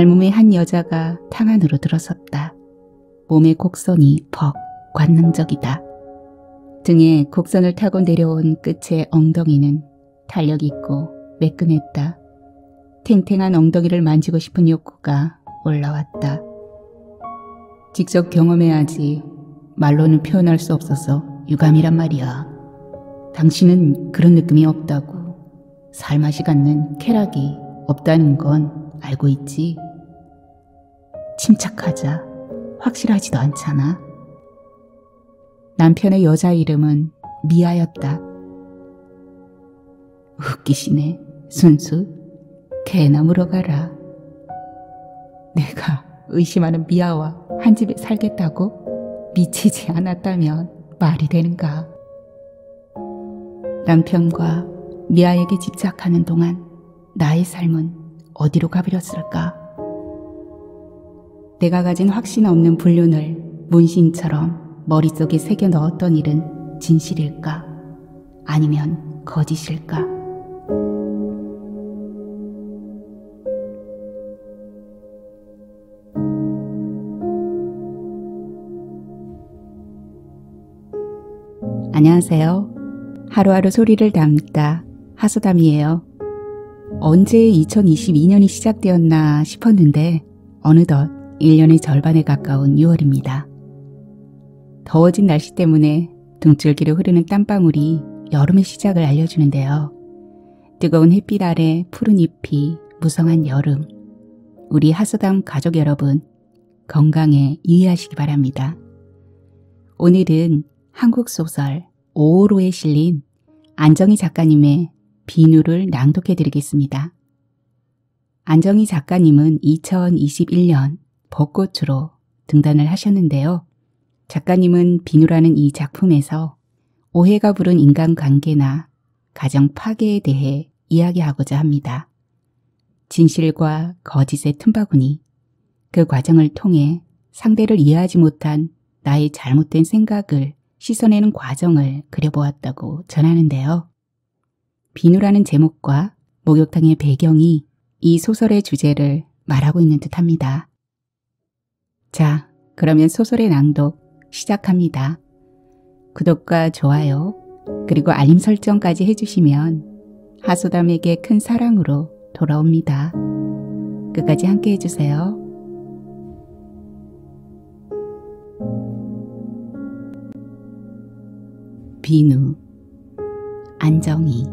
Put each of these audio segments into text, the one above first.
알몸의 한 여자가 탕 안으로 들어섰다. 몸의 곡선이 퍽 관능적이다. 등에 곡선을 타고 내려온 끝의 엉덩이는 탄력 있고 매끈했다. 탱탱한 엉덩이를 만지고 싶은 욕구가 올라왔다. 직접 경험해야지 말로는 표현할 수 없어서 유감이란 말이야. 당신은 그런 느낌이 없다고. 살맛이 갖는 쾌락이 없다는 건 알고 있지. 침착하자. 확실하지도 않잖아. 남편의 여자 이름은 미아였다. 웃기시네. 순수. 개나 물어가라. 내가 의심하는 미아와 한 집에 살겠다고 미치지 않았다면 말이 되는가. 남편과 미아에게 집착하는 동안 나의 삶은 어디로 가버렸을까? 내가 가진 확신 없는 불륜을 문신처럼 머릿속에 새겨 넣었던 일은 진실일까? 아니면 거짓일까? 안녕하세요. 하루하루 소리를 담다 하소담이에요. 언제 2022년이 시작되었나 싶었는데 어느덧 1년의 절반에 가까운 6월입니다. 더워진 날씨 때문에 등줄기로 흐르는 땀방울이 여름의 시작을 알려주는데요. 뜨거운 햇빛 아래 푸른 잎이 무성한 여름. 우리 하수담 가족 여러분 건강에 유의하시기 바랍니다. 오늘은 한국 소설 오오로에 실린 안정희 작가님의 비누를 낭독해 드리겠습니다. 안정희 작가님은 2021년 벚꽃으로 등단을 하셨는데요. 작가님은 비누라는 이 작품에서 오해가 부른 인간관계나 가정 파괴에 대해 이야기하고자 합니다. 진실과 거짓의 틈바구니, 그 과정을 통해 상대를 이해하지 못한 나의 잘못된 생각을 씻어내는 과정을 그려보았다고 전하는데요. 비누라는 제목과 목욕탕의 배경이 이 소설의 주제를 말하고 있는 듯합니다. 자, 그러면 소설의 낭독 시작합니다. 구독과 좋아요 그리고 알림 설정까지 해주시면 하소담에게 큰 사랑으로 돌아옵니다. 끝까지 함께 해주세요. 비누 안정이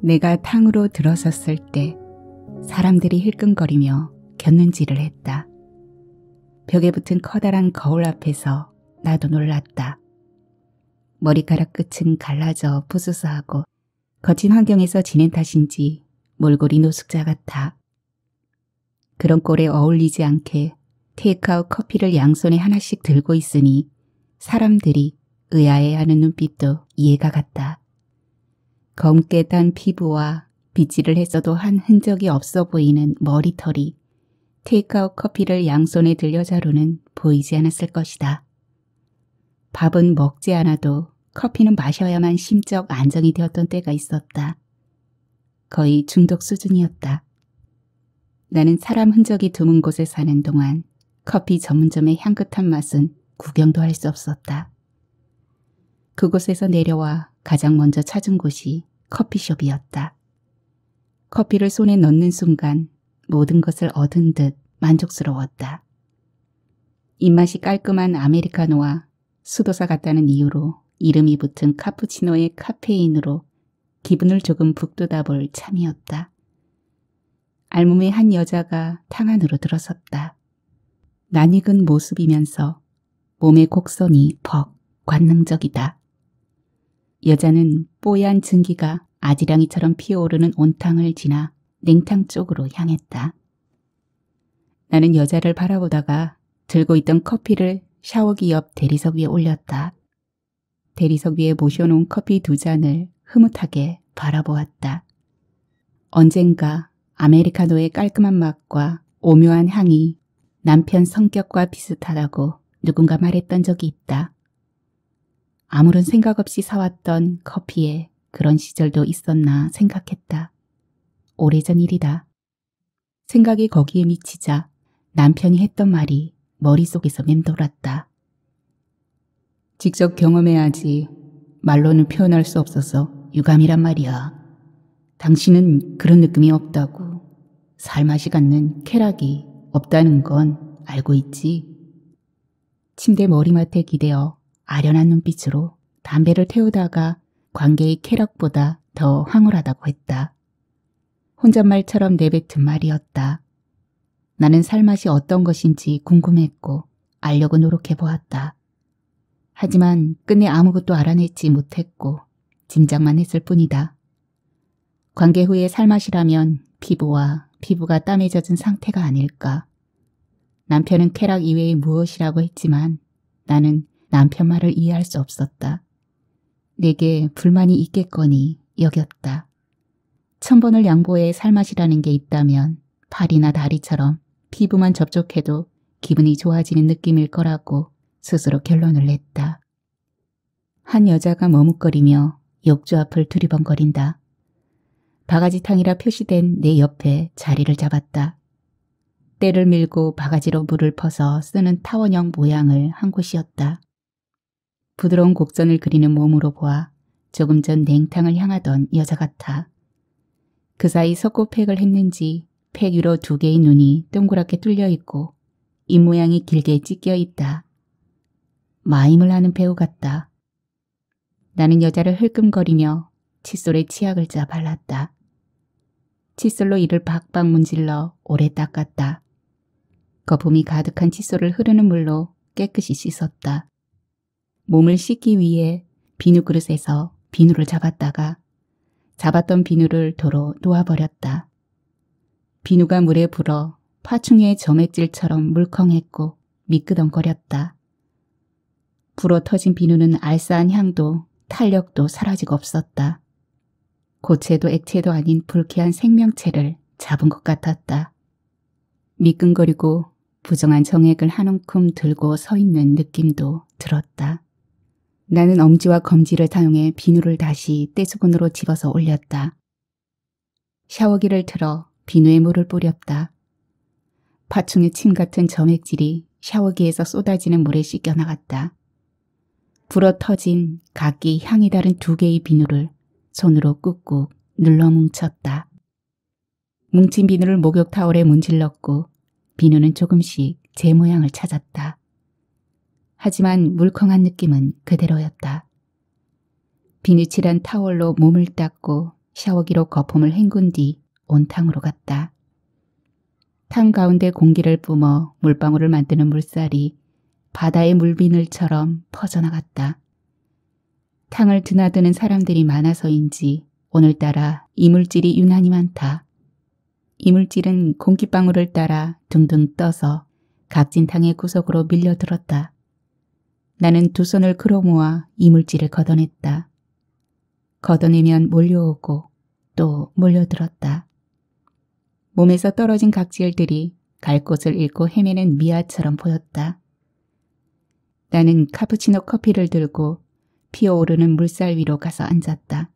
내가 탕으로 들어섰을 때 사람들이 힐끔거리며 겼는지를 했다. 벽에 붙은 커다란 거울 앞에서 나도 놀랐다. 머리카락 끝은 갈라져 부스스하고 거친 환경에서 지낸 탓인지 몰골이 노숙자 같아. 그런 꼴에 어울리지 않게 테이크아웃 커피를 양손에 하나씩 들고 있으니 사람들이 의아해하는 눈빛도 이해가 갔다. 검게 단 피부와 빗질을 했어도 한 흔적이 없어 보이는 머리털이 테이크아웃 커피를 양손에 들려 자로는 보이지 않았을 것이다. 밥은 먹지 않아도 커피는 마셔야만 심적 안정이 되었던 때가 있었다. 거의 중독 수준이었다. 나는 사람 흔적이 드문 곳에 사는 동안 커피 전문점의 향긋한 맛은 구경도 할 수 없었다. 그곳에서 내려와 가장 먼저 찾은 곳이 커피숍이었다. 커피를 손에 넣는 순간 모든 것을 얻은 듯 만족스러웠다. 입맛이 깔끔한 아메리카노와 수도사 같다는 이유로 이름이 붙은 카푸치노의 카페인으로 기분을 조금 북돋아 볼 참이었다. 알몸의 한 여자가 탕 안으로 들어섰다. 낯익은 모습이면서 몸의 곡선이 벅 관능적이다. 여자는 뽀얀 증기가 아지랑이처럼 피어오르는 온탕을 지나 냉탕 쪽으로 향했다. 나는 여자를 바라보다가 들고 있던 커피를 샤워기 옆 대리석 위에 올렸다. 대리석 위에 모셔놓은 커피 두 잔을 흐뭇하게 바라보았다. 언젠가 아메리카노의 깔끔한 맛과 오묘한 향이 남편 성격과 비슷하다고 누군가 말했던 적이 있다. 아무런 생각 없이 사왔던 커피에 그런 시절도 있었나 생각했다. 오래전 일이다. 생각이 거기에 미치자 남편이 했던 말이 머릿속에서 맴돌았다. 직접 경험해야지 말로는 표현할 수 없어서 유감이란 말이야. 당신은 그런 느낌이 없다고. 살맛이 갖는 쾌락이 없다는 건 알고 있지. 침대 머리맡에 기대어 아련한 눈빛으로 담배를 태우다가 관계의 쾌락보다 더 황홀하다고 했다. 혼잣말처럼 내뱉은 말이었다. 나는 살맛이 어떤 것인지 궁금했고 알려고 노력해 보았다. 하지만 끝내 아무것도 알아내지 못했고 짐작만 했을 뿐이다. 관계 후에 살맛이라면 피부와 피부가 땀에 젖은 상태가 아닐까. 남편은 쾌락 이외에 무엇이라고 했지만 나는 남편 말을 이해할 수 없었다. 내게 불만이 있겠거니 여겼다. 천번을 양보해 살맛이라는 게 있다면 팔이나 다리처럼 피부만 접촉해도 기분이 좋아지는 느낌일 거라고 스스로 결론을 냈다. 한 여자가 머뭇거리며 욕조 앞을 두리번거린다. 바가지탕이라 표시된 내 옆에 자리를 잡았다. 때를 밀고 바가지로 물을 퍼서 쓰는 타원형 모양을 한 곳이었다. 부드러운 곡선을 그리는 몸으로 보아 조금 전 냉탕을 향하던 여자 같아. 그 사이 석고팩을 했는지 팩 위로 두 개의 눈이 동그랗게 뚫려 있고 입 모양이 길게 찢겨 있다. 마임을 하는 배우 같다. 나는 여자를 흘끔거리며 칫솔에 치약을 짜 발랐다. 칫솔로 이를 박박 문질러 오래 닦았다. 거품이 가득한 칫솔을 흐르는 물로 깨끗이 씻었다. 몸을 씻기 위해 비누 그릇에서 비누를 잡았다가 잡았던 비누를 도로 놓아버렸다. 비누가 물에 불어 파충의 점액질처럼 물컹했고 미끄덩거렸다. 불어 터진 비누는 알싸한 향도 탄력도 사라지고 없었다. 고체도 액체도 아닌 불쾌한 생명체를 잡은 것 같았다. 미끈거리고 부정한 정액을 한 움큼 들고 서 있는 느낌도 들었다. 나는 엄지와 검지를 사용해 비누를 다시 떼수건으로 집어서 올렸다. 샤워기를 틀어 비누에 물을 뿌렸다. 파충의 침 같은 점액질이 샤워기에서 쏟아지는 물에 씻겨 나갔다. 불어 터진 각기 향이 다른 두 개의 비누를 손으로 꾹꾹 눌러 뭉쳤다. 뭉친 비누를 목욕 타월에 문질렀고 비누는 조금씩 제 모양을 찾았다. 하지만 물컹한 느낌은 그대로였다. 비누칠한 타월로 몸을 닦고 샤워기로 거품을 헹군 뒤 온탕으로 갔다. 탕 가운데 공기를 뿜어 물방울을 만드는 물살이 바다의 물비늘처럼 퍼져나갔다. 탕을 드나드는 사람들이 많아서인지 오늘따라 이물질이 유난히 많다. 이물질은 공기방울을 따라 둥둥 떠서 각진탕의 구석으로 밀려들었다. 나는 두 손을 끌어모아 이물질을 걷어냈다. 걷어내면 몰려오고 또 몰려들었다. 몸에서 떨어진 각질들이 갈 곳을 잃고 헤매는 미아처럼 보였다. 나는 카푸치노 커피를 들고 피어오르는 물살 위로 가서 앉았다.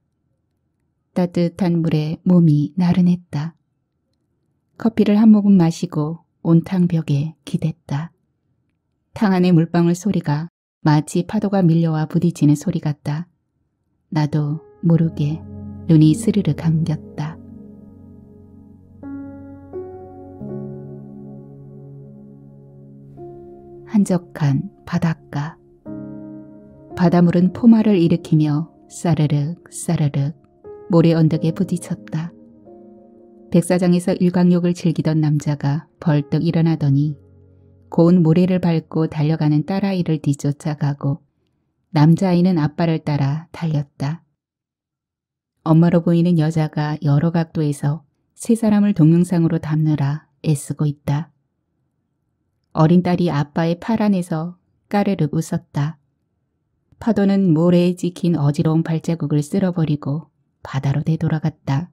따뜻한 물에 몸이 나른했다. 커피를 한 모금 마시고 온탕 벽에 기댔다. 탕 안의 물방울 소리가 마치 파도가 밀려와 부딪히는 소리 같다. 나도 모르게 눈이 스르르 감겼다. 한적한 바닷가 바닷물은 포마를 일으키며 싸르륵 싸르륵 모래 언덕에 부딪혔다. 백사장에서 일광욕을 즐기던 남자가 벌떡 일어나더니 고운 모래를 밟고 달려가는 딸아이를 뒤쫓아가고 남자아이는 아빠를 따라 달렸다. 엄마로 보이는 여자가 여러 각도에서 세 사람을 동영상으로 담느라 애쓰고 있다. 어린 딸이 아빠의 팔 안에서 까르르 웃었다. 파도는 모래에 찍힌 어지러운 발자국을 쓸어버리고 바다로 되돌아갔다.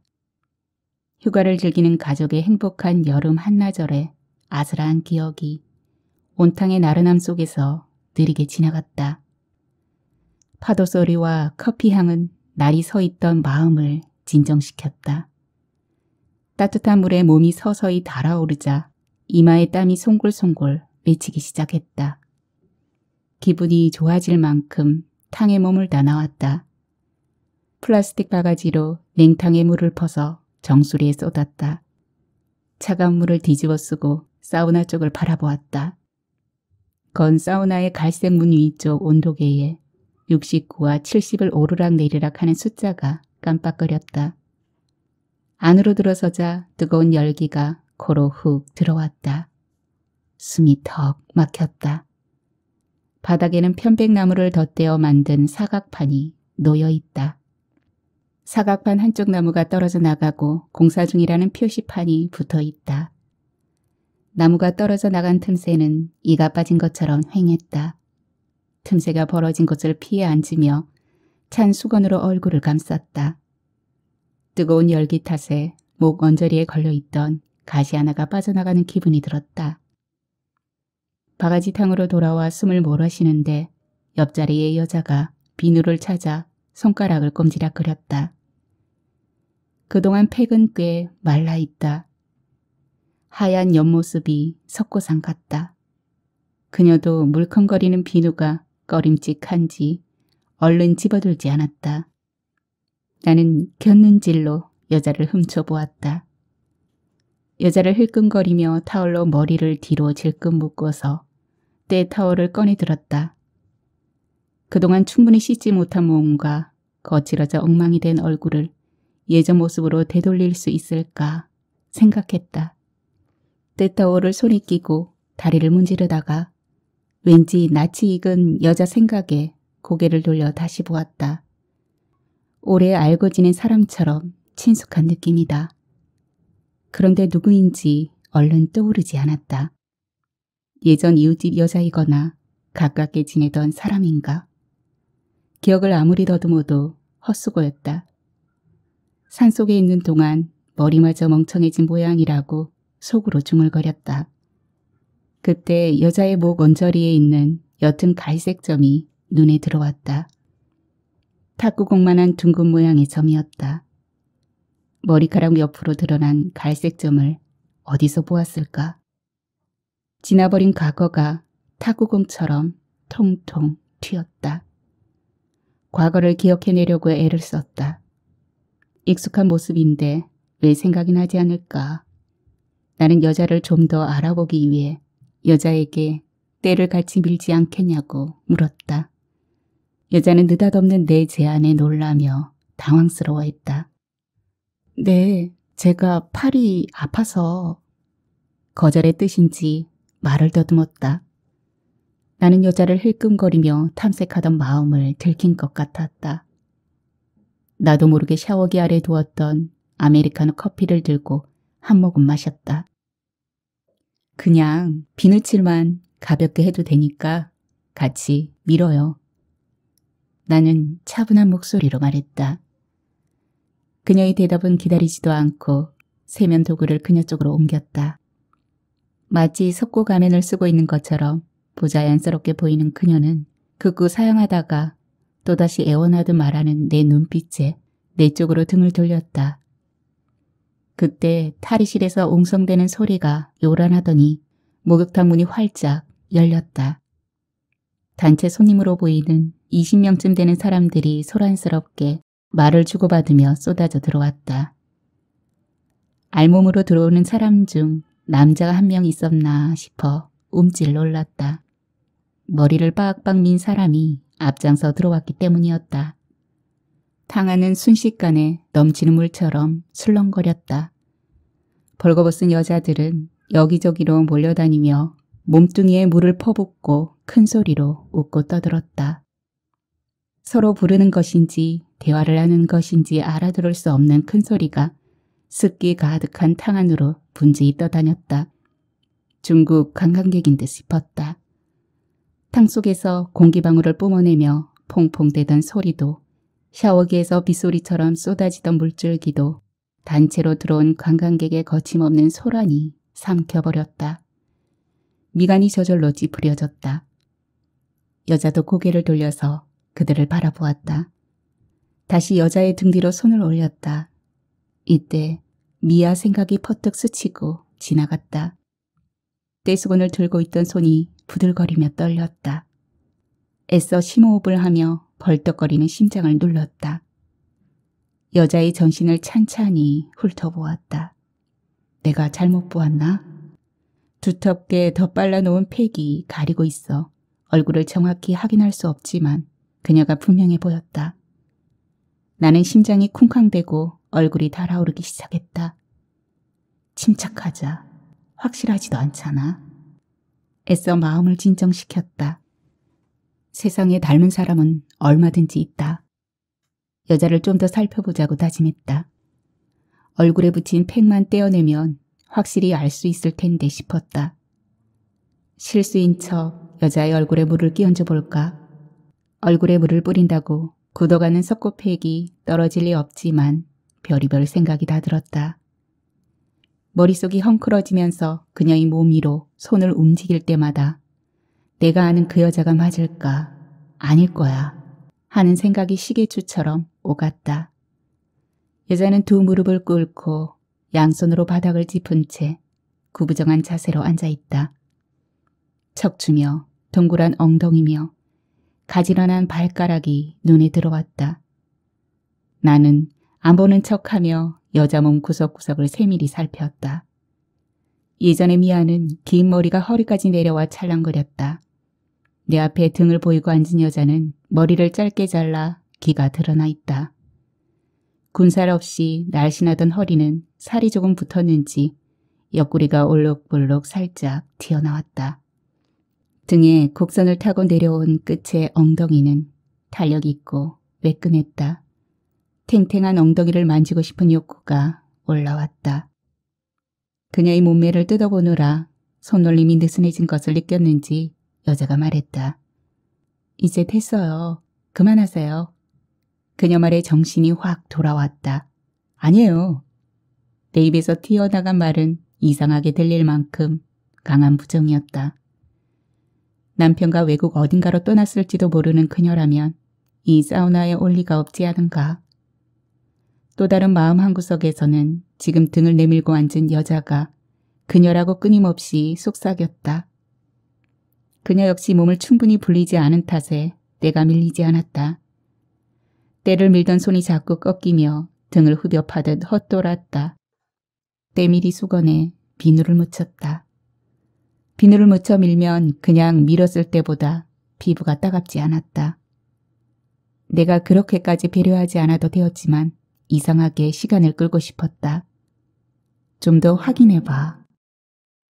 휴가를 즐기는 가족의 행복한 여름 한나절에 아슬한 기억이 온탕의 나른함 속에서 느리게 지나갔다. 파도 소리와 커피 향은 날이 서 있던 마음을 진정시켰다. 따뜻한 물에 몸이 서서히 달아오르자 이마에 땀이 송골송골 맺히기 시작했다. 기분이 좋아질 만큼 탕에 몸을 다 나왔다. 플라스틱 바가지로 냉탕에 물을 퍼서 정수리에 쏟았다. 차가운 물을 뒤집어 쓰고 사우나 쪽을 바라보았다. 건 사우나의 갈색 문 위쪽 온도계에 69와 70을 오르락내리락 하는 숫자가 깜빡거렸다. 안으로 들어서자 뜨거운 열기가 코로 훅 들어왔다. 숨이 턱 막혔다. 바닥에는 편백나무를 덧대어 만든 사각판이 놓여있다. 사각판 한쪽 나무가 떨어져 나가고 공사 중이라는 표시판이 붙어있다. 나무가 떨어져 나간 틈새는 이가 빠진 것처럼 횡했다. 틈새가 벌어진 곳을 피해 앉으며 찬 수건으로 얼굴을 감쌌다. 뜨거운 열기 탓에 목 언저리에 걸려있던 가시 하나가 빠져나가는 기분이 들었다. 바가지탕으로 돌아와 숨을 몰아쉬는데 옆자리의 여자가 비누를 찾아 손가락을 꼼지락거렸다. 그동안 팩은 꽤 말라있다. 하얀 옆모습이 석고상 같다. 그녀도 물컹거리는 비누가 꺼림직한지 얼른 집어들지 않았다. 나는 곁눈질로 여자를 훔쳐보았다. 여자를 흘끔거리며 타월로 머리를 뒤로 질끈 묶어서 때 타월을 꺼내들었다. 그동안 충분히 씻지 못한 몸과 거칠어져 엉망이 된 얼굴을 예전 모습으로 되돌릴 수 있을까 생각했다. 때타오를 손에 끼고 다리를 문지르다가 왠지 낯이 익은 여자 생각에 고개를 돌려 다시 보았다. 오래 알고 지낸 사람처럼 친숙한 느낌이다. 그런데 누구인지 얼른 떠오르지 않았다. 예전 이웃집 여자이거나 가깝게 지내던 사람인가. 기억을 아무리 더듬어도 헛수고였다. 산속에 있는 동안 머리마저 멍청해진 모양이라고 속으로 중얼거렸다. 그때 여자의 목 언저리에 있는 옅은 갈색 점이 눈에 들어왔다. 탁구공만한 둥근 모양의 점이었다. 머리카락 옆으로 드러난 갈색 점을 어디서 보았을까? 지나버린 과거가 탁구공처럼 통통 튀었다. 과거를 기억해내려고 애를 썼다. 익숙한 모습인데 왜 생각이 나지 않을까? 나는 여자를 좀 더 알아보기 위해 여자에게 때를 같이 밀지 않겠냐고 물었다. 여자는 느닷없는 내 제안에 놀라며 당황스러워했다. 네, 제가 팔이 아파서 거절의 뜻인지 말을 더듬었다. 나는 여자를 힐끔거리며 탐색하던 마음을 들킨 것 같았다. 나도 모르게 샤워기 아래 두었던 아메리카노 커피를 들고 한 모금 마셨다. 그냥 비누칠만 가볍게 해도 되니까 같이 밀어요. 나는 차분한 목소리로 말했다. 그녀의 대답은 기다리지도 않고 세면 도구를 그녀 쪽으로 옮겼다. 마치 석고 가면을 쓰고 있는 것처럼 보자연스럽게 보이는 그녀는 극구 사용하다가 또다시 애원하듯 말하는 내 눈빛에 내 쪽으로 등을 돌렸다. 그때 탈의실에서 웅성대는 소리가 요란하더니 목욕탕 문이 활짝 열렸다. 단체 손님으로 보이는 20명쯤 되는 사람들이 소란스럽게 말을 주고받으며 쏟아져 들어왔다. 알몸으로 들어오는 사람 중 남자가 한 명 있었나 싶어 움찔 놀랐다. 머리를 빡빡 민 사람이 앞장서 들어왔기 때문이었다. 탕하는 순식간에 넘치는 물처럼 술렁거렸다. 벌거벗은 여자들은 여기저기로 몰려다니며 몸뚱이에 물을 퍼붓고 큰 소리로 웃고 떠들었다. 서로 부르는 것인지 대화를 하는 것인지 알아들을 수 없는 큰 소리가 습기 가득한 탕 안으로 분지히 떠다녔다. 중국 관광객인 듯 싶었다. 탕 속에서 공기방울을 뿜어내며 퐁퐁대던 소리도 샤워기에서 빗소리처럼 쏟아지던 물줄기도 단체로 들어온 관광객의 거침없는 소란이 삼켜버렸다. 미간이 저절로 찌푸려졌다. 여자도 고개를 돌려서 그들을 바라보았다. 다시 여자의 등 뒤로 손을 올렸다. 이때 미아 생각이 퍼뜩 스치고 지나갔다. 떼수건을 들고 있던 손이 부들거리며 떨렸다. 애써 심호흡을 하며 벌떡거리는 심장을 눌렀다. 여자의 전신을 찬찬히 훑어보았다. 내가 잘못 보았나? 두텁게 덧발라 놓은 팩이 가리고 있어 얼굴을 정확히 확인할 수 없지만 그녀가 분명해 보였다. 나는 심장이 쿵쾅대고 얼굴이 달아오르기 시작했다. 침착하자. 확실하지도 않잖아. 애써 마음을 진정시켰다. 세상에 닮은 사람은 얼마든지 있다. 여자를 좀 더 살펴보자고 다짐했다. 얼굴에 붙인 팩만 떼어내면 확실히 알 수 있을 텐데 싶었다. 실수인 척 여자의 얼굴에 물을 끼얹어 볼까? 얼굴에 물을 뿌린다고 굳어가는 석고팩이 떨어질 리 없지만 별의별 생각이 다 들었다. 머릿속이 헝클어지면서 그녀의 몸 위로 손을 움직일 때마다 내가 아는 그 여자가 맞을까? 아닐 거야. 하는 생각이 시계추처럼 오갔다. 여자는 두 무릎을 꿇고 양손으로 바닥을 짚은 채 구부정한 자세로 앉아있다. 척추며 동그란 엉덩이며 가지런한 발가락이 눈에 들어왔다. 나는 안 보는 척하며 여자 몸 구석구석을 세밀히 살폈다. 예전의 미아는 긴 머리가 허리까지 내려와 찰랑거렸다. 내 앞에 등을 보이고 앉은 여자는 머리를 짧게 잘라 귀가 드러나 있다. 군살 없이 날씬하던 허리는 살이 조금 붙었는지 옆구리가 올록볼록 살짝 튀어나왔다. 등에 곡선을 타고 내려온 끝의 엉덩이는 탄력 있고 매끈했다. 탱탱한 엉덩이를 만지고 싶은 욕구가 올라왔다. 그녀의 몸매를 뜯어보느라 손놀림이 느슨해진 것을 느꼈는지 여자가 말했다. 이제 됐어요. 그만하세요. 그녀 말에 정신이 확 돌아왔다. 아니에요. 내 입에서 튀어나간 말은 이상하게 들릴 만큼 강한 부정이었다. 남편과 외국 어딘가로 떠났을지도 모르는 그녀라면 이 사우나에 올 리가 없지 않은가. 또 다른 마음 한구석에서는 지금 등을 내밀고 앉은 여자가 그녀라고 끊임없이 속삭였다. 그녀 역시 몸을 충분히 불리지 않은 탓에 내가 밀리지 않았다. 때를 밀던 손이 자꾸 꺾이며 등을 후벼 파듯 헛돌았다. 때밀이 수건에 비누를 묻혔다. 비누를 묻혀 밀면 그냥 밀었을 때보다 피부가 따갑지 않았다. 내가 그렇게까지 배려하지 않아도 되었지만 이상하게 시간을 끌고 싶었다. 좀 더 확인해봐.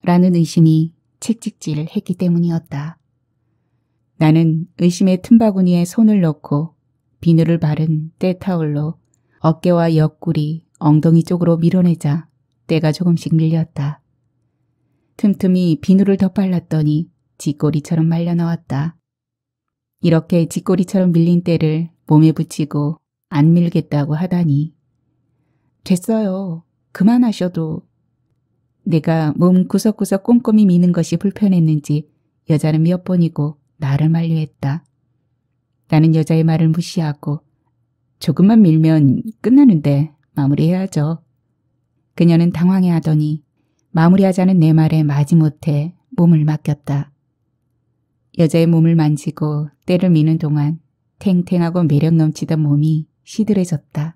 라는 의심이 칙찍질을 했기 때문이었다. 나는 의심의 틈바구니에 손을 넣고 비누를 바른 때타올로 어깨와 옆구리, 엉덩이 쪽으로 밀어내자 때가 조금씩 밀렸다. 틈틈이 비누를 덧발랐더니 쥐꼬리처럼 말려나왔다. 이렇게 쥐꼬리처럼 밀린 때를 몸에 붙이고 안 밀겠다고 하다니. 됐어요. 그만하셔도 내가 몸 구석구석 꼼꼼히 미는 것이 불편했는지 여자는 몇 번이고 나를 만류했다. 나는 여자의 말을 무시하고 조금만 밀면 끝나는데 마무리해야죠. 그녀는 당황해하더니 마무리하자는 내 말에 마지못해 몸을 맡겼다. 여자의 몸을 만지고 때를 미는 동안 탱탱하고 매력 넘치던 몸이 시들해졌다.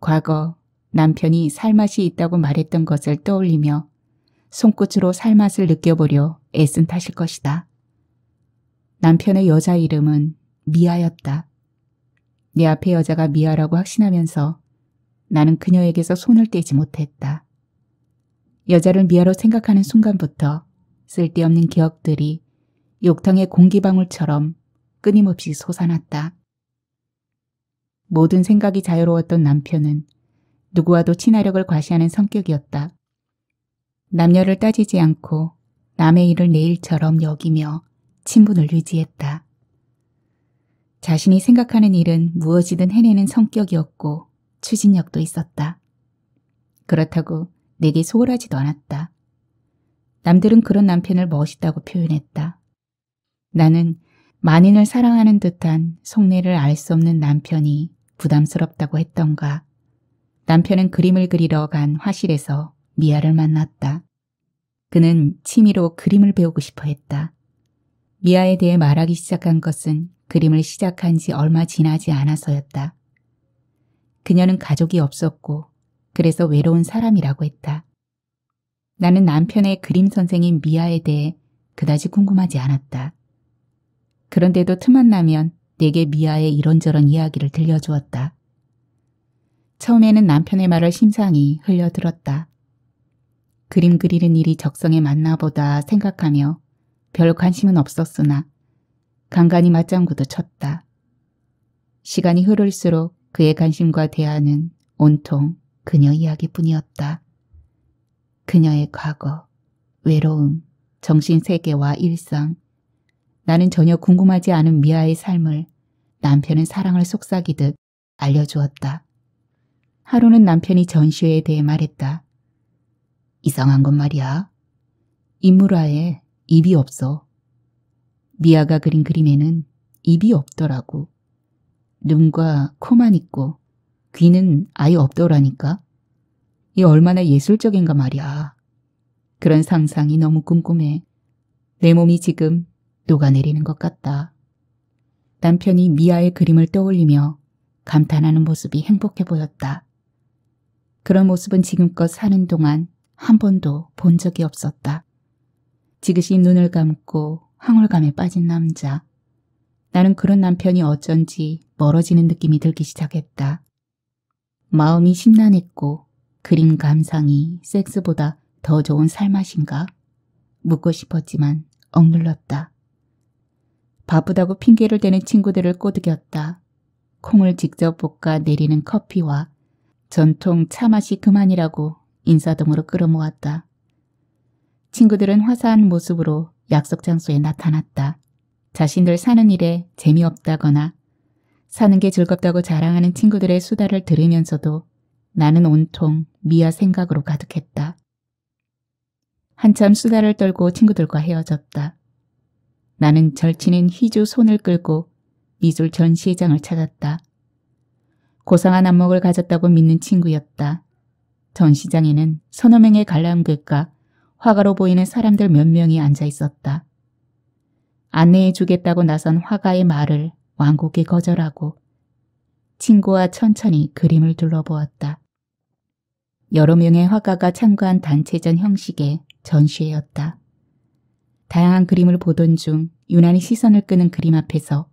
과거 남편이 살맛이 있다고 말했던 것을 떠올리며 손끝으로 살맛을 느껴보려 애쓴 탓일 것이다. 남편의 여자 이름은 미아였다. 내 앞에 여자가 미아라고 확신하면서 나는 그녀에게서 손을 떼지 못했다. 여자를 미아로 생각하는 순간부터 쓸데없는 기억들이 욕탕의 공기방울처럼 끊임없이 솟아났다. 모든 생각이 자유로웠던 남편은 누구와도 친화력을 과시하는 성격이었다. 남녀를 따지지 않고 남의 일을 내 일처럼 여기며 친분을 유지했다. 자신이 생각하는 일은 무엇이든 해내는 성격이었고 추진력도 있었다. 그렇다고 내게 소홀하지도 않았다. 남들은 그런 남편을 멋있다고 표현했다. 나는 만인을 사랑하는 듯한 속내를 알 수 없는 남편이 부담스럽다고 했던가 남편은 그림을 그리러 간 화실에서 미아를 만났다. 그는 취미로 그림을 배우고 싶어 했다. 미아에 대해 말하기 시작한 것은 그림을 시작한 지 얼마 지나지 않아서였다. 그녀는 가족이 없었고 그래서 외로운 사람이라고 했다. 나는 남편의 그림 선생인 미아에 대해 그다지 궁금하지 않았다. 그런데도 틈만 나면 내게 미아의 이런저런 이야기를 들려주었다. 처음에는 남편의 말을 심상히 흘려들었다. 그림 그리는 일이 적성에 맞나 보다 생각하며 별 관심은 없었으나 간간히 맞장구도 쳤다. 시간이 흐를수록 그의 관심과 대화는 온통 그녀 이야기뿐이었다. 그녀의 과거, 외로움, 정신세계와 일상, 나는 전혀 궁금하지 않은 미아의 삶을 남편은 사랑을 속삭이듯 알려주었다. 하루는 남편이 전시회에 대해 말했다. 이상한 건 말이야. 인물화에 입이 없어. 미아가 그린 그림에는 입이 없더라고. 눈과 코만 있고 귀는 아예 없더라니까. 이 얼마나 예술적인가 말이야. 그런 상상이 너무 꼼꼼해. 내 몸이 지금 녹아내리는 것 같다. 남편이 미아의 그림을 떠올리며 감탄하는 모습이 행복해 보였다. 그런 모습은 지금껏 사는 동안 한 번도 본 적이 없었다. 지그시 눈을 감고 황홀감에 빠진 남자. 나는 그런 남편이 어쩐지 멀어지는 느낌이 들기 시작했다. 마음이 심란했고 그림 감상이 섹스보다 더 좋은 살맛인가? 묻고 싶었지만 억눌렀다. 바쁘다고 핑계를 대는 친구들을 꼬드겼다. 콩을 직접 볶아 내리는 커피와 전통 차맛이 그만이라고 인사동으로 끌어모았다. 친구들은 화사한 모습으로 약속 장소에 나타났다. 자신들 사는 일에 재미없다거나 사는 게 즐겁다고 자랑하는 친구들의 수다를 들으면서도 나는 온통 미아 생각으로 가득했다. 한참 수다를 떨고 친구들과 헤어졌다. 나는 절친인 희주 손을 끌고 미술 전시장을 찾았다. 고상한 안목을 가졌다고 믿는 친구였다. 전 시장에는 서너 명의 관람객과 화가로 보이는 사람들 몇 명이 앉아 있었다. 안내해 주겠다고 나선 화가의 말을 왕곡에 거절하고 친구와 천천히 그림을 둘러보았다. 여러 명의 화가가 참가한 단체전 형식의 전시회였다. 다양한 그림을 보던 중 유난히 시선을 끄는 그림 앞에서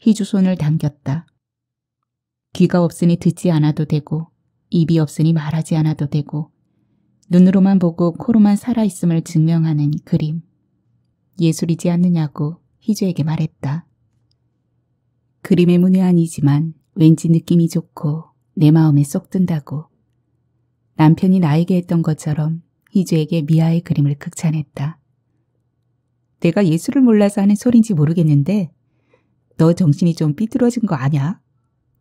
희주손을 당겼다. 귀가 없으니 듣지 않아도 되고 입이 없으니 말하지 않아도 되고 눈으로만 보고 코로만 살아있음을 증명하는 그림. 예술이지 않느냐고 희주에게 말했다. 그림의 문이 아니지만 왠지 느낌이 좋고 내 마음에 쏙 든다고. 남편이 나에게 했던 것처럼 희주에게 미아의 그림을 극찬했다. 내가 예술을 몰라서 하는 소린지 모르겠는데 너 정신이 좀 삐뚤어진 거 아냐?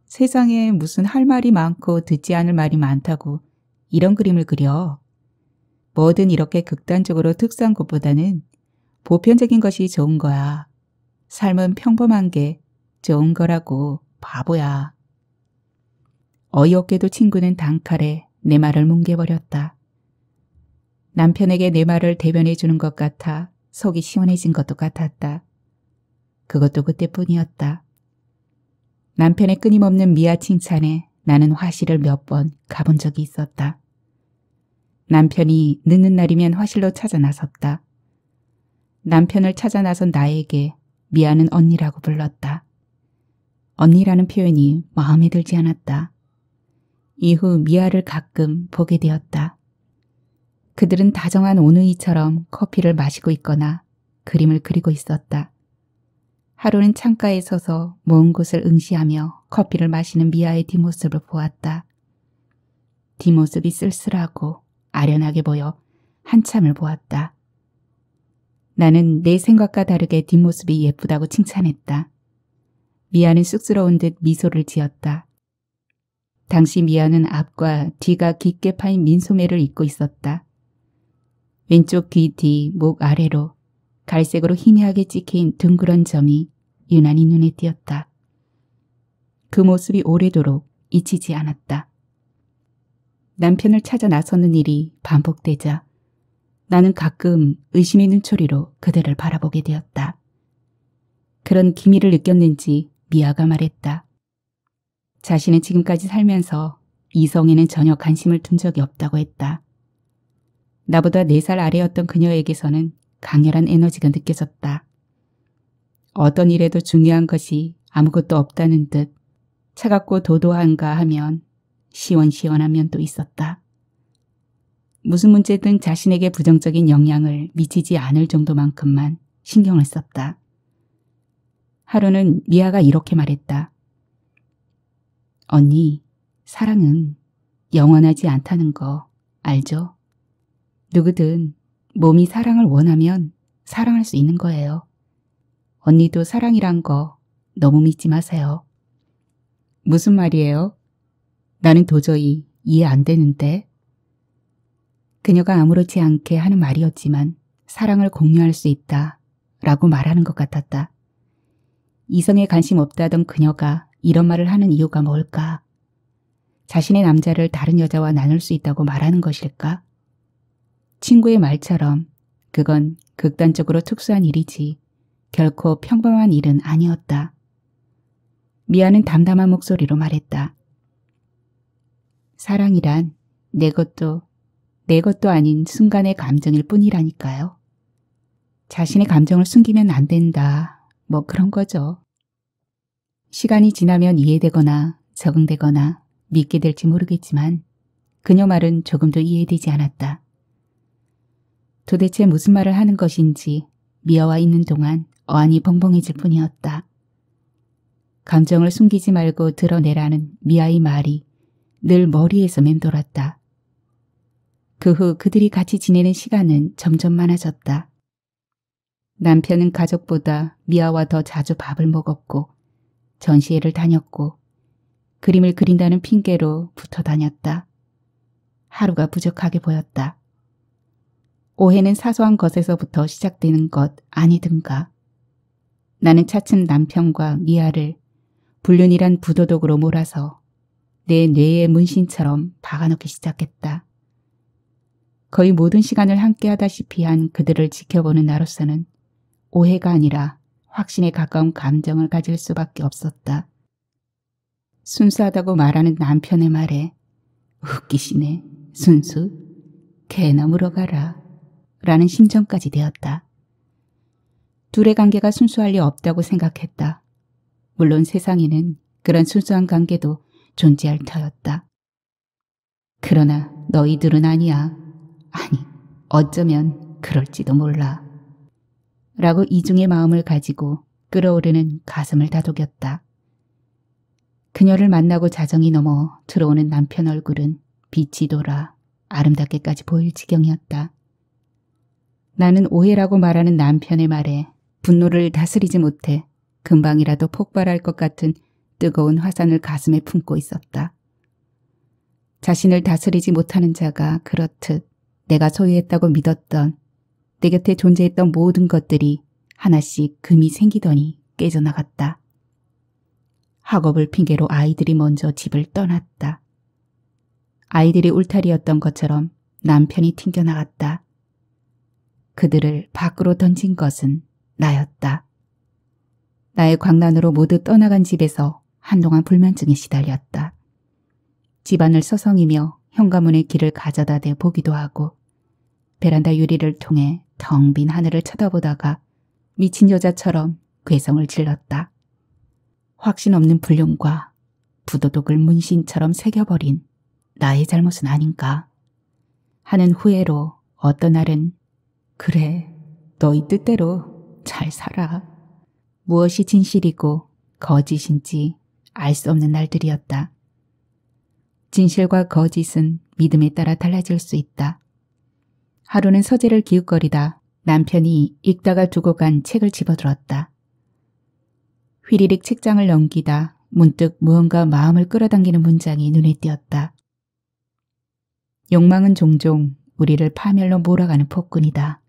세상에 무슨 할 말이 많고 듣지 않을 말이 많다고 이런 그림을 그려. 뭐든 이렇게 극단적으로 특수한 것보다는 보편적인 것이 좋은 거야. 삶은 평범한 게 좋은 거라고 바보야. 어이없게도 친구는 단칼에 내 말을 뭉개버렸다. 남편에게 내 말을 대변해 주는 것 같아 속이 시원해진 것도 같았다. 그것도 그때뿐이었다. 남편의 끊임없는 미아 칭찬에 나는 화실을 몇 번 가본 적이 있었다. 남편이 늦는 날이면 화실로 찾아 나섰다. 남편을 찾아 나선 나에게 미아는 언니라고 불렀다. 언니라는 표현이 마음에 들지 않았다. 이후 미아를 가끔 보게 되었다. 그들은 다정한 오누이처럼 커피를 마시고 있거나 그림을 그리고 있었다. 하루는 창가에 서서 먼 곳을 응시하며 커피를 마시는 미아의 뒷모습을 보았다. 뒷모습이 쓸쓸하고 아련하게 보여 한참을 보았다. 나는 내 생각과 다르게 뒷모습이 예쁘다고 칭찬했다. 미아는 쑥스러운 듯 미소를 지었다. 당시 미아는 앞과 뒤가 깊게 파인 민소매를 입고 있었다. 왼쪽 귀 뒤 목 아래로 갈색으로 희미하게 찍힌 둥그런 점이 유난히 눈에 띄었다. 그 모습이 오래도록 잊히지 않았다. 남편을 찾아 나서는 일이 반복되자 나는 가끔 의심의 눈초리로 그대를 바라보게 되었다. 그런 기미를 느꼈는지 미아가 말했다. 자신은 지금까지 살면서 이성에는 전혀 관심을 둔 적이 없다고 했다. 나보다 4살 아래였던 그녀에게서는 강렬한 에너지가 느껴졌다. 어떤 일에도 중요한 것이 아무것도 없다는 듯 차갑고 도도한가 하면 시원시원한 면도 있었다. 무슨 문제든 자신에게 부정적인 영향을 미치지 않을 정도만큼만 신경을 썼다. 하루는 미아가 이렇게 말했다. 언니, 사랑은 영원하지 않다는 거 알죠? 누구든 몸이 사랑을 원하면 사랑할 수 있는 거예요. 언니도 사랑이란 거 너무 믿지 마세요. 무슨 말이에요? 나는 도저히 이해 안 되는데. 그녀가 아무렇지 않게 하는 말이었지만 사랑을 공유할 수 있다 라고 말하는 것 같았다. 이성에 관심 없다던 그녀가 이런 말을 하는 이유가 뭘까? 자신의 남자를 다른 여자와 나눌 수 있다고 말하는 것일까? 친구의 말처럼 그건 극단적으로 특수한 일이지 결코 평범한 일은 아니었다. 미아는 담담한 목소리로 말했다. 사랑이란 내 것도 내 것도 아닌 순간의 감정일 뿐이라니까요. 자신의 감정을 숨기면 안 된다. 뭐 그런 거죠. 시간이 지나면 이해되거나 적응되거나 믿게 될지 모르겠지만 그녀 말은 조금도 이해되지 않았다. 도대체 무슨 말을 하는 것인지 미어와 있는 동안 어안이 벙벙해질 뿐이었다. 감정을 숨기지 말고 드러내라는 미아의 말이 늘 머리에서 맴돌았다. 그 후 그들이 같이 지내는 시간은 점점 많아졌다. 남편은 가족보다 미아와 더 자주 밥을 먹었고 전시회를 다녔고 그림을 그린다는 핑계로 붙어 다녔다. 하루가 부족하게 보였다. 오해는 사소한 것에서부터 시작되는 것 아니든가. 나는 차츰 남편과 미아를 불륜이란 부도덕으로 몰아서 내 뇌의 문신처럼 박아넣기 시작했다. 거의 모든 시간을 함께하다시피 한 그들을 지켜보는 나로서는 오해가 아니라 확신에 가까운 감정을 가질 수밖에 없었다. 순수하다고 말하는 남편의 말에 웃기시네, 순수, 개나 물어가라. 라는 심정까지 되었다. 둘의 관계가 순수할 리 없다고 생각했다. 물론 세상에는 그런 순수한 관계도 존재할 터였다. 그러나 너희들은 아니야. 아니, 어쩌면 그럴지도 몰라. 라고 이중의 마음을 가지고 끌어오르는 가슴을 다독였다. 그녀를 만나고 자정이 넘어 들어오는 남편 얼굴은 빛이 돌아 아름답게까지 보일 지경이었다. 나는 오해라고 말하는 남편의 말에 분노를 다스리지 못해 금방이라도 폭발할 것 같은 뜨거운 화산을 가슴에 품고 있었다. 자신을 다스리지 못하는 자가 그렇듯 내가 소유했다고 믿었던 내 곁에 존재했던 모든 것들이 하나씩 금이 생기더니 깨져나갔다. 학업을 핑계로 아이들이 먼저 집을 떠났다. 아이들이 울타리였던 것처럼 남편이 튕겨나갔다. 그들을 밖으로 던진 것은 나였다. 나의 광란으로 모두 떠나간 집에서 한동안 불면증에 시달렸다. 집안을 서성이며 현관문의 길을 가져다 대 보기도 하고 베란다 유리를 통해 텅 빈 하늘을 쳐다보다가 미친 여자처럼 괴성을 질렀다. 확신 없는 불륜과 부도독을 문신처럼 새겨버린 나의 잘못은 아닌가 하는 후회로 어떤 날은 그래, 너희 뜻대로 잘 살아. 무엇이 진실이고 거짓인지 알 수 없는 날들이었다. 진실과 거짓은 믿음에 따라 달라질 수 있다. 하루는 서재를 기웃거리다 남편이 읽다가 두고 간 책을 집어들었다. 휘리릭 책장을 넘기다 문득 무언가 마음을 끌어당기는 문장이 눈에 띄었다. 욕망은 종종 우리를 파멸로 몰아가는 폭군이다.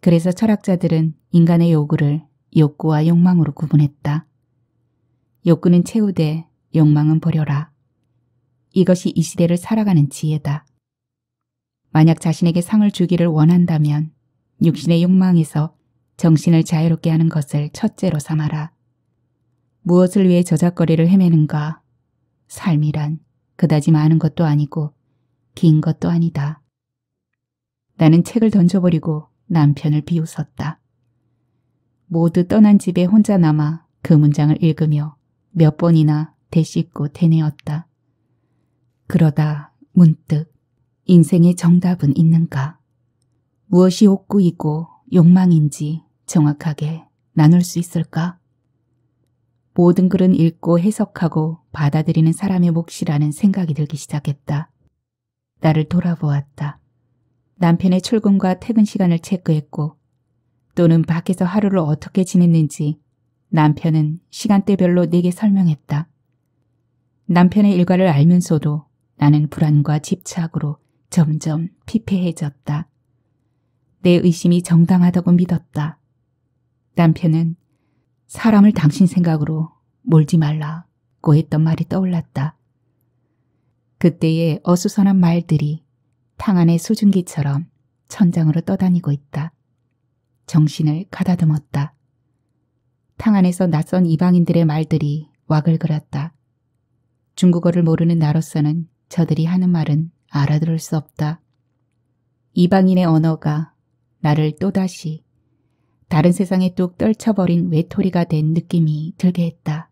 그래서 철학자들은 인간의 요구를 욕구와 욕망으로 구분했다. 욕구는 채우되 욕망은 버려라. 이것이 이 시대를 살아가는 지혜다. 만약 자신에게 상을 주기를 원한다면 육신의 욕망에서 정신을 자유롭게 하는 것을 첫째로 삼아라. 무엇을 위해 저작거리를 헤매는가? 삶이란 그다지 많은 것도 아니고 긴 것도 아니다. 나는 책을 던져버리고 남편을 비웃었다. 모두 떠난 집에 혼자 남아 그 문장을 읽으며 몇 번이나 되씹고 되뇌었다. 그러다 문득 인생의 정답은 있는가? 무엇이 욕구이고 욕망인지 정확하게 나눌 수 있을까? 모든 글은 읽고 해석하고 받아들이는 사람의 몫이라는 생각이 들기 시작했다. 나를 돌아보았다. 남편의 출근과 퇴근 시간을 체크했고 또는 밖에서 하루를 어떻게 지냈는지 남편은 시간대별로 내게 설명했다. 남편의 일과를 알면서도 나는 불안과 집착으로 점점 피폐해졌다. 내 의심이 정당하다고 믿었다. 남편은 사람을 당신 생각으로 몰지 말라고 했던 말이 떠올랐다. 그때의 어수선한 말들이 탕 안의 수증기처럼 천장으로 떠다니고 있다. 정신을 가다듬었다. 탕 안에서 낯선 이방인들의 말들이 와글거렸다. 중국어를 모르는 나로서는 저들이 하는 말은 알아들을 수 없다. 이방인의 언어가 나를 또다시 다른 세상에 뚝 떨쳐버린 외톨이가 된 느낌이 들게 했다.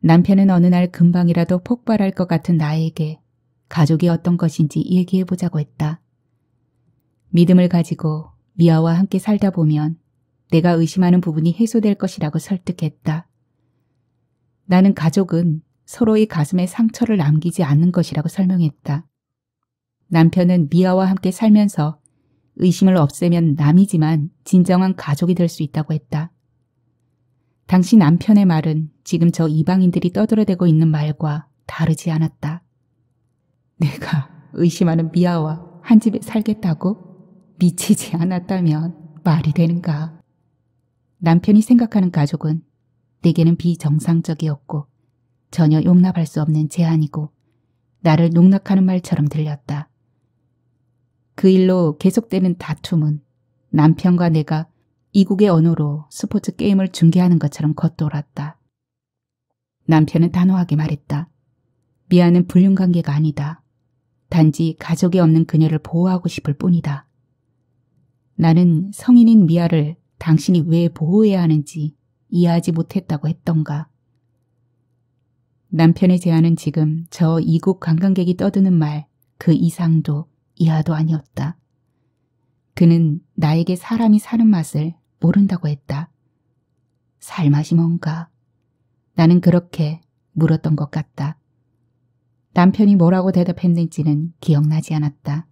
남편은 어느 날 금방이라도 폭발할 것 같은 나에게 가족이 어떤 것인지 얘기해보자고 했다. 믿음을 가지고 미아와 함께 살다 보면 내가 의심하는 부분이 해소될 것이라고 설득했다. 나는 가족은 서로의 가슴에 상처를 남기지 않는 것이라고 설명했다. 남편은 미아와 함께 살면서 의심을 없애면 남이지만 진정한 가족이 될 수 있다고 했다. 당시 남편의 말은 지금 저 이방인들이 떠들어대고 있는 말과 다르지 않았다. 내가 의심하는 미아와 한 집에 살겠다고 미치지 않았다면 말이 되는가. 남편이 생각하는 가족은 내게는 비정상적이었고 전혀 용납할 수 없는 제안이고 나를 농락하는 말처럼 들렸다. 그 일로 계속되는 다툼은 남편과 내가 이국의 언어로 스포츠 게임을 중계하는 것처럼 겉돌았다. 남편은 단호하게 말했다. 미아는 불륜관계가 아니다. 단지 가족이 없는 그녀를 보호하고 싶을 뿐이다. 나는 성인인 미아를 당신이 왜 보호해야 하는지 이해하지 못했다고 했던가. 남편의 제안은 지금 저 이국 관광객이 떠드는 말 그 이상도 이하도 아니었다. 그는 나에게 사람이 사는 맛을 모른다고 했다. 살맛이 뭔가. 나는 그렇게 물었던 것 같다. 남편이 뭐라고 대답했는지는 기억나지 않았다.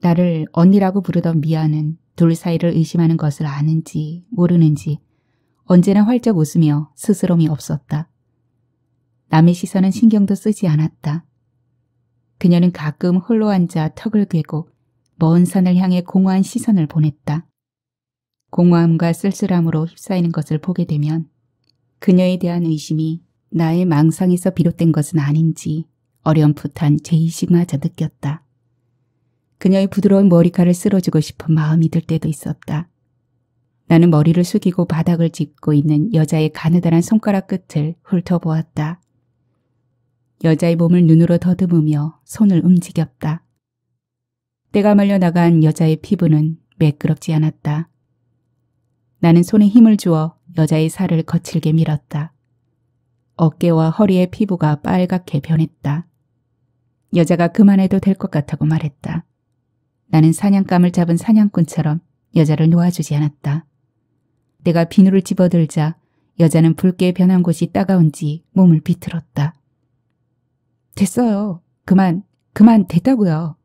나를 언니라고 부르던 미아는 둘 사이를 의심하는 것을 아는지 모르는지 언제나 활짝 웃으며 스스럼이 없었다. 남의 시선은 신경도 쓰지 않았다. 그녀는 가끔 홀로 앉아 턱을 괴고 먼 산을 향해 공허한 시선을 보냈다. 공허함과 쓸쓸함으로 휩싸이는 것을 보게 되면 그녀에 대한 의심이 나의 망상에서 비롯된 것은 아닌지 어렴풋한 제의식마저 느꼈다. 그녀의 부드러운 머리카락을 쓸어주고 싶은 마음이 들 때도 있었다. 나는 머리를 숙이고 바닥을 짚고 있는 여자의 가느다란 손가락 끝을 훑어보았다. 여자의 몸을 눈으로 더듬으며 손을 움직였다. 때가 말려 나간 여자의 피부는 매끄럽지 않았다. 나는 손에 힘을 주어 여자의 살을 거칠게 밀었다. 어깨와 허리의 피부가 빨갛게 변했다. 여자가 그만해도 될 것 같다고 말했다. 나는 사냥감을 잡은 사냥꾼처럼 여자를 놓아주지 않았다. 내가 비누를 집어들자 여자는 붉게 변한 곳이 따가운지 몸을 비틀었다. 됐어요. 그만, 그만 됐다고요.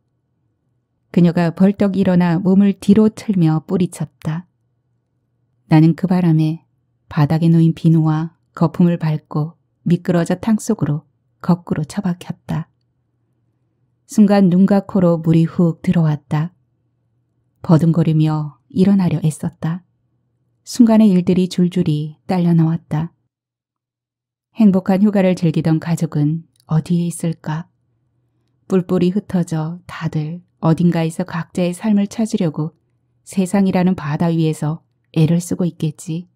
그녀가 벌떡 일어나 몸을 뒤로 틀며 뿌리쳤다. 나는 그 바람에 바닥에 놓인 비누와 거품을 밟고 미끄러져 탕 속으로 거꾸로 처박혔다. 순간 눈과 코로 물이 훅 들어왔다. 버둥거리며 일어나려 애썼다. 순간의 일들이 줄줄이 딸려 나왔다. 행복한 휴가를 즐기던 가족은 어디에 있을까? 뿔뿔이 흩어져 다들 어딘가에서 각자의 삶을 찾으려고 세상이라는 바다 위에서 애를 쓰고 있겠지.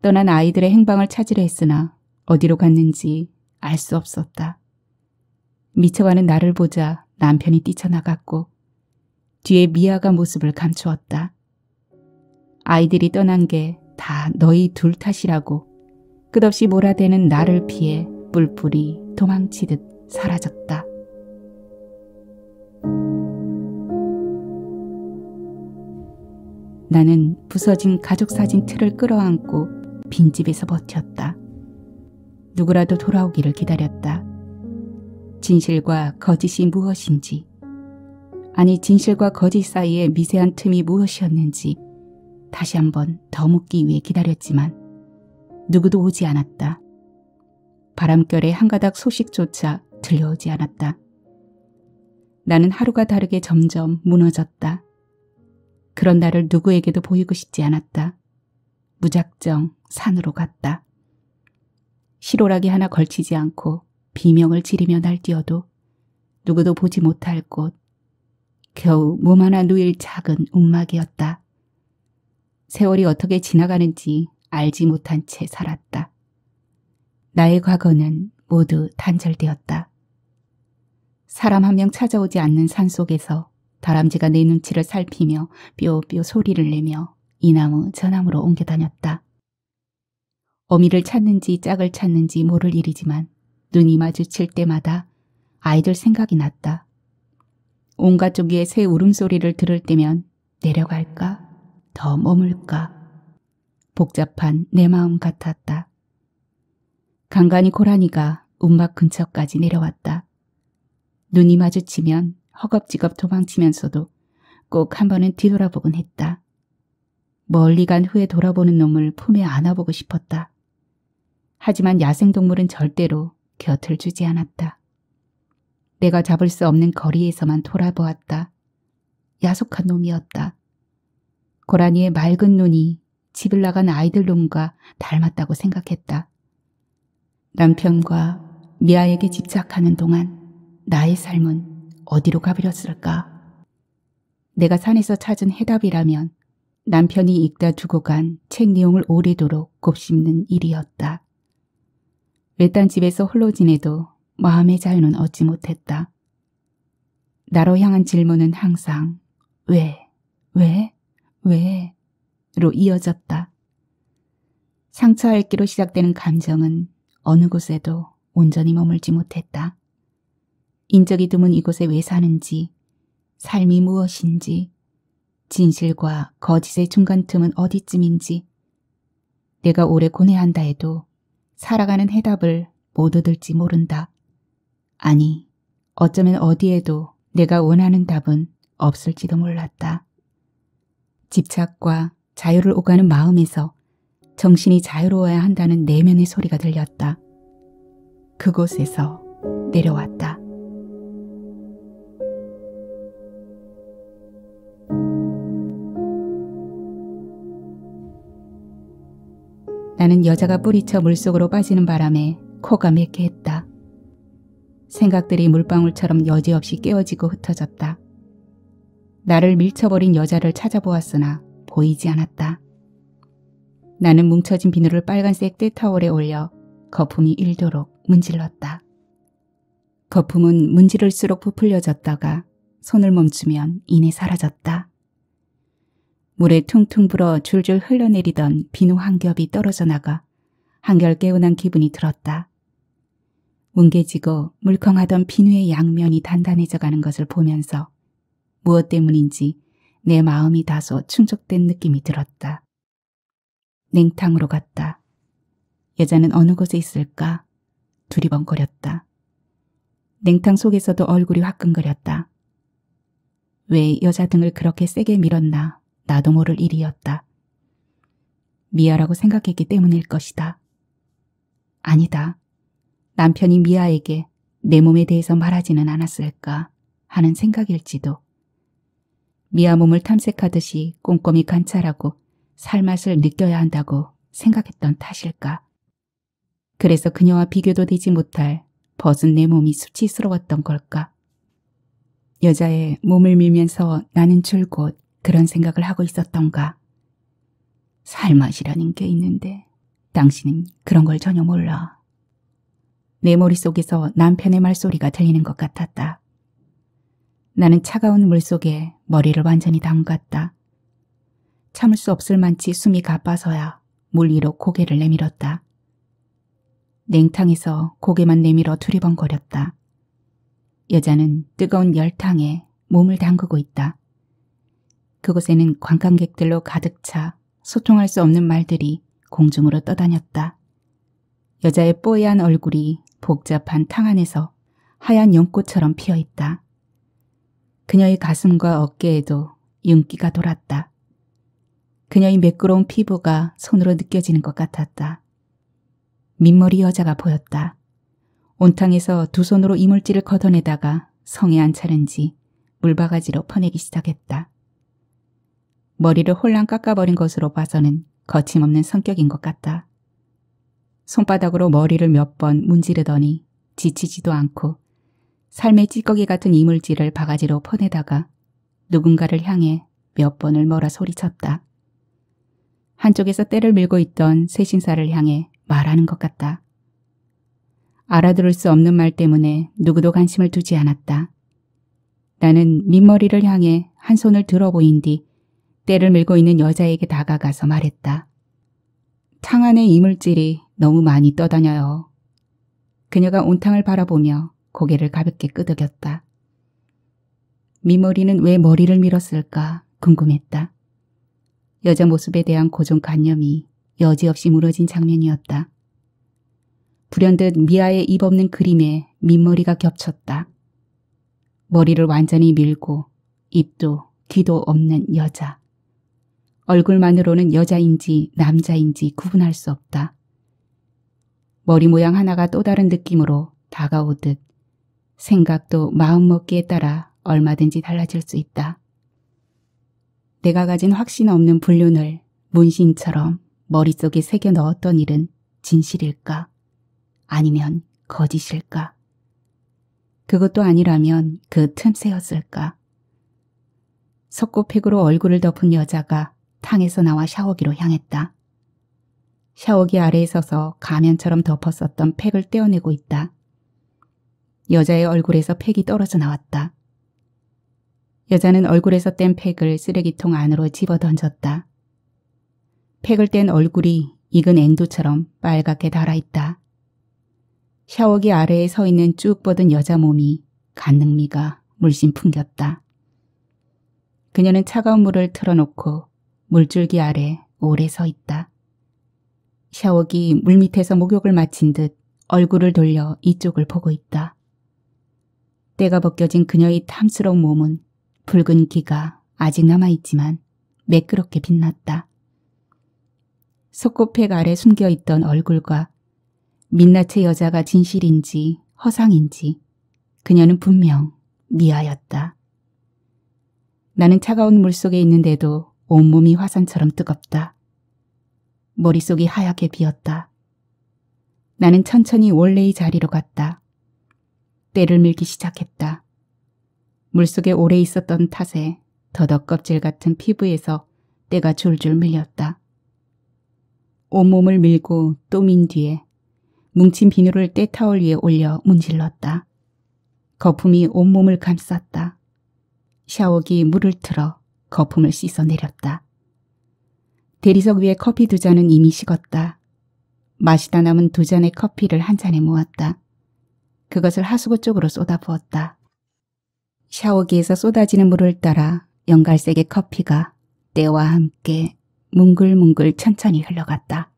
떠난 아이들의 행방을 찾으려 했으나 어디로 갔는지 알 수 없었다. 미쳐가는 나를 보자 남편이 뛰쳐나갔고 뒤에 미아가 모습을 감추었다. 아이들이 떠난 게 다 너희 둘 탓이라고 끝없이 몰아대는 나를 피해 뿔뿔이 도망치듯 사라졌다. 나는 부서진 가족사진 틀을 끌어안고 빈집에서 버텼다. 누구라도 돌아오기를 기다렸다. 진실과 거짓이 무엇인지 아니 진실과 거짓 사이의 미세한 틈이 무엇이었는지 다시 한번 더 묻기 위해 기다렸지만 누구도 오지 않았다. 바람결에 한 가닥 소식조차 들려오지 않았다. 나는 하루가 다르게 점점 무너졌다. 그런 나를 누구에게도 보이고 싶지 않았다. 무작정 산으로 갔다. 시로락이 하나 걸치지 않고 비명을 지르며 날뛰어도 누구도 보지 못할 곳, 겨우 몸 하나 누일 작은 움막이었다. 세월이 어떻게 지나가는지 알지 못한 채 살았다. 나의 과거는 모두 단절되었다. 사람 한 명 찾아오지 않는 산속에서 다람쥐가 내 눈치를 살피며 뾰뾰 소리를 내며 이나무 저나무로 옮겨 다녔다. 어미를 찾는지 짝을 찾는지 모를 일이지만 눈이 마주칠 때마다 아이들 생각이 났다. 온갖 쪽에 새 울음소리를 들을 때면 내려갈까? 더 머물까? 복잡한 내 마음 같았다. 간간히 고라니가 움막 근처까지 내려왔다. 눈이 마주치면 허겁지겁 도망치면서도 꼭 한 번은 뒤돌아보곤 했다. 멀리 간 후에 돌아보는 놈을 품에 안아보고 싶었다. 하지만 야생동물은 절대로 곁을 주지 않았다. 내가 잡을 수 없는 거리에서만 돌아보았다. 야속한 놈이었다. 고라니의 맑은 눈이 집을 나간 아이들 놈과 닮았다고 생각했다. 남편과 미아에게 집착하는 동안 나의 삶은 어디로 가버렸을까? 내가 산에서 찾은 해답이라면 남편이 읽다 두고 간 책 내용을 오래도록 곱씹는 일이었다. 외딴 집에서 홀로 지내도 마음의 자유는 얻지 못했다. 나로 향한 질문은 항상 왜, 왜, 왜? 로 이어졌다. 상처 앓기로 시작되는 감정은 어느 곳에도 온전히 머물지 못했다. 인적이 드문 이곳에 왜 사는지, 삶이 무엇인지, 진실과 거짓의 중간 틈은 어디쯤인지, 내가 오래 고뇌한다 해도 살아가는 해답을 못 얻을지 모른다. 아니, 어쩌면 어디에도 내가 원하는 답은 없을지도 몰랐다. 집착과 자유를 오가는 마음에서 정신이 자유로워야 한다는 내면의 소리가 들렸다. 그곳에서 내려왔다. 나는 여자가 뿌리쳐 물속으로 빠지는 바람에 코가 맺게 했다. 생각들이 물방울처럼 여지없이 깨어지고 흩어졌다. 나를 밀쳐버린 여자를 찾아보았으나 보이지 않았다. 나는 뭉쳐진 비누를 빨간색 떼타월에 올려 거품이 일도록 문질렀다. 거품은 문지를수록 부풀려졌다가 손을 멈추면 이내 사라졌다. 물에 퉁퉁 불어 줄줄 흘러내리던 비누 한 겹이 떨어져 나가 한결 개운한 기분이 들었다. 뭉개지고 물컹하던 비누의 양면이 단단해져 가는 것을 보면서 무엇 때문인지 내 마음이 다소 충족된 느낌이 들었다. 냉탕으로 갔다. 여자는 어느 곳에 있을까? 두리번거렸다. 냉탕 속에서도 얼굴이 화끈거렸다. 왜 여자 등을 그렇게 세게 밀었나 나도 모를 일이었다. 미아라고 생각했기 때문일 것이다. 아니다. 남편이 미아에게 내 몸에 대해서 말하지는 않았을까 하는 생각일지도. 미아 몸을 탐색하듯이 꼼꼼히 관찰하고 살맛을 느껴야 한다고 생각했던 탓일까. 그래서 그녀와 비교도 되지 못할 벗은 내 몸이 수치스러웠던 걸까. 여자의 몸을 밀면서 나는 줄곧 그런 생각을 하고 있었던가. 살맛이라는 게 있는데 당신은 그런 걸 전혀 몰라. 내 머릿속에서 남편의 말소리가 들리는 것 같았다. 나는 차가운 물속에 머리를 완전히 담갔다. 참을 수 없을 만치 숨이 가빠서야 물 위로 고개를 내밀었다. 냉탕에서 고개만 내밀어 두리번거렸다. 여자는 뜨거운 열탕에 몸을 담그고 있다. 그곳에는 관광객들로 가득 차 소통할 수 없는 말들이 공중으로 떠다녔다. 여자의 뽀얀 얼굴이 복잡한 탕 안에서 하얀 연꽃처럼 피어있다. 그녀의 가슴과 어깨에도 윤기가 돌았다. 그녀의 매끄러운 피부가 손으로 느껴지는 것 같았다. 민머리 여자가 보였다. 온탕에서 두 손으로 이물질을 걷어내다가 성에 안 차는지 물바가지로 퍼내기 시작했다. 머리를 홀랑 깎아버린 것으로 봐서는 거침없는 성격인 것 같다. 손바닥으로 머리를 몇 번 문지르더니 지치지도 않고 삶의 찌꺼기 같은 이물질을 바가지로 퍼내다가 누군가를 향해 몇 번을 몰아 소리쳤다. 한쪽에서 때를 밀고 있던 새신사를 향해 말하는 것 같다. 알아들을 수 없는 말 때문에 누구도 관심을 두지 않았다. 나는 민머리를 향해 한 손을 들어 보인 뒤 때를 밀고 있는 여자에게 다가가서 말했다. 탕 안에 이물질이 너무 많이 떠다녀요. 그녀가 온탕을 바라보며 고개를 가볍게 끄덕였다. 미머리는 왜 머리를 밀었을까 궁금했다. 여자 모습에 대한 고정관념이 여지없이 무너진 장면이었다. 불현듯 미아의 입 없는 그림에 민머리가 겹쳤다. 머리를 완전히 밀고 입도 귀도 없는 여자. 얼굴만으로는 여자인지 남자인지 구분할 수 없다. 머리 모양 하나가 또 다른 느낌으로 다가오듯 생각도 마음먹기에 따라 얼마든지 달라질 수 있다. 내가 가진 확신 없는 불륜을 문신처럼 머릿속에 새겨 넣었던 일은 진실일까? 아니면 거짓일까? 그것도 아니라면 그 틈새였을까? 석고팩으로 얼굴을 덮은 여자가 탕에서 나와 샤워기로 향했다. 샤워기 아래에 서서 가면처럼 덮었었던 팩을 떼어내고 있다. 여자의 얼굴에서 팩이 떨어져 나왔다. 여자는 얼굴에서 뗀 팩을 쓰레기통 안으로 집어던졌다. 팩을 뗀 얼굴이 익은 앵두처럼 빨갛게 달아있다. 샤워기 아래에 서 있는 쭉 뻗은 여자 몸이 간능미가 물씬 풍겼다. 그녀는 차가운 물을 틀어놓고 물줄기 아래 오래 서 있다. 샤워기 물밑에서 목욕을 마친 듯 얼굴을 돌려 이쪽을 보고 있다. 때가 벗겨진 그녀의 탐스러운 몸은 붉은 기가 아직 남아있지만 매끄럽게 빛났다. 속고팩 아래 숨겨있던 얼굴과 민낯의 여자가 진실인지 허상인지 그녀는 분명 미하였다 나는 차가운 물속에 있는데도 온몸이 화산처럼 뜨겁다. 머릿속이 하얗게 비었다. 나는 천천히 원래의 자리로 갔다. 때를 밀기 시작했다. 물속에 오래 있었던 탓에 더덕 껍질 같은 피부에서 때가 줄줄 밀렸다. 온몸을 밀고 또 민 뒤에 뭉친 비누를 때타올 위에 올려 문질렀다. 거품이 온몸을 감쌌다. 샤워기 물을 틀어 거품을 씻어 내렸다. 대리석 위에 커피 두 잔은 이미 식었다. 마시다 남은 두 잔의 커피를 한 잔에 모았다. 그것을 하수구 쪽으로 쏟아부었다. 샤워기에서 쏟아지는 물을 따라 연갈색의 커피가 때와 함께 뭉글뭉글 천천히 흘러갔다.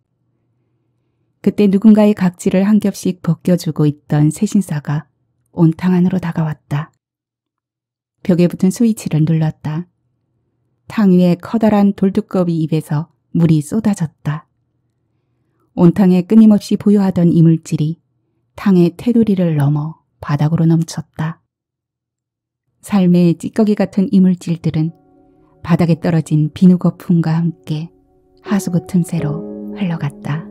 그때 누군가의 각질을 한 겹씩 벗겨주고 있던 새신사가 온탕 안으로 다가왔다. 벽에 붙은 스위치를 눌렀다. 탕 위에 커다란 돌두꺼비 입에서 물이 쏟아졌다. 온탕에 끊임없이 부유하던 이물질이 탕의 테두리를 넘어 바닥으로 넘쳤다. 삶의 찌꺼기 같은 이물질들은 바닥에 떨어진 비누 거품과 함께 하수구 틈새로 흘러갔다.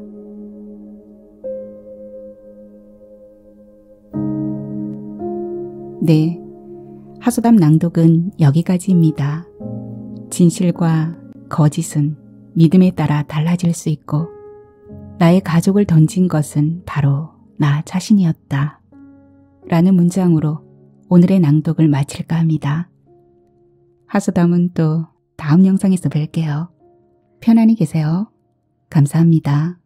네, 하소담 낭독은 여기까지입니다. 진실과 거짓은 믿음에 따라 달라질 수 있고 나의 가족을 던진 것은 바로 나 자신이었다. 라는 문장으로 오늘의 낭독을 마칠까 합니다. 하소담은 또 다음 영상에서 뵐게요. 편안히 계세요. 감사합니다.